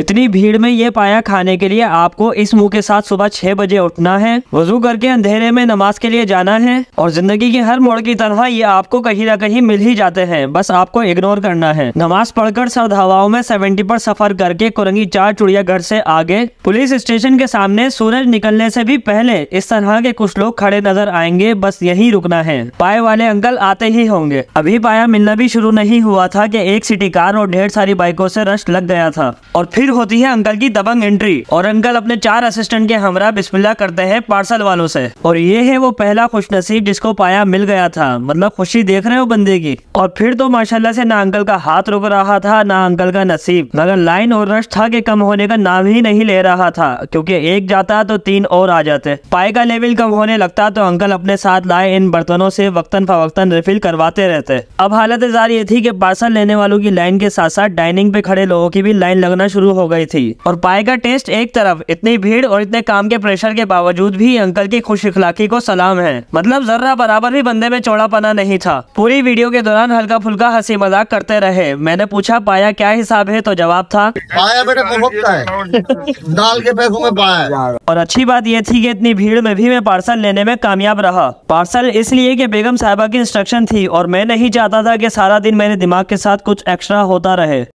इतनी भीड़ में ये पाया खाने के लिए आपको इस मुंह के साथ सुबह छह बजे उठना है वजू करके अंधेरे में नमाज के लिए जाना है और जिंदगी के हर मोड़ की तरह ये आपको कहीं ना कहीं मिल ही जाते हैं बस आपको इग्नोर करना है नमाज पढ़कर सर्द हवाओं में सेवेंटी पर सफर करके कुरंगी चार घर से आगे पुलिस स्टेशन के सामने सूरज निकलने से भी पहले इस तरह के कुछ लोग खड़े नजर आएंगे बस यही रुकना है पाए वाले अंकल आते ही होंगे अभी पाया मिलना भी शुरू नहीं हुआ था की एक सिटी कार और ढेर सारी बाइकों से रश लग गया था और फिर फिर होती है अंकल की दबंग एंट्री और अंकल अपने चार असिस्टेंट के हमरा बिस्मिल्ला करते हैं पार्सल वालों से और ये है वो पहला खुश नसीब जिसको पाया मिल गया था मतलब खुशी देख रहे हो बंदे की और फिर तो माशाल्लाह से ना अंकल का हाथ रुक रहा था ना अंकल का नसीब मगर लाइन और रश था के कम होने का नाम ही नहीं ले रहा था क्यूँकी एक जाता तो तीन और आ जाते पाए का लेवल कम होने लगता तो अंकल अपने साथ लाए इन बर्तनों से वक्तन फवक्तन रिफिल करवाते रहते अब हालत जारी ये थी की पार्सल लेने वालों की लाइन के साथ साथ डाइनिंग पे खड़े लोगों की भी लाइन लगना शुरू हो गई थी और पाए का टेस्ट एक तरफ इतनी भीड़ और इतने काम के प्रेशर के बावजूद भी अंकल की खुश इखलाकी को सलाम है मतलब जर्रा बराबर भी बंदे में चौड़ापना नहीं था पूरी वीडियो के दौरान हल्का फुल्का हंसी मजाक करते रहे मैंने पूछा पाया क्या हिसाब है तो जवाब था पाया बेटा है दाल के पैसों में पाया और अच्छी बात यह थी कि इतनी भीड़ में भी मैं पार्सल लेने में कामयाब रहा पार्सल इसलिए कि बेगम साहबा की इंस्ट्रक्शन थी और मैं नहीं चाहता था कि सारा दिन मेरे दिमाग के साथ कुछ एक्स्ट्रा होता रहे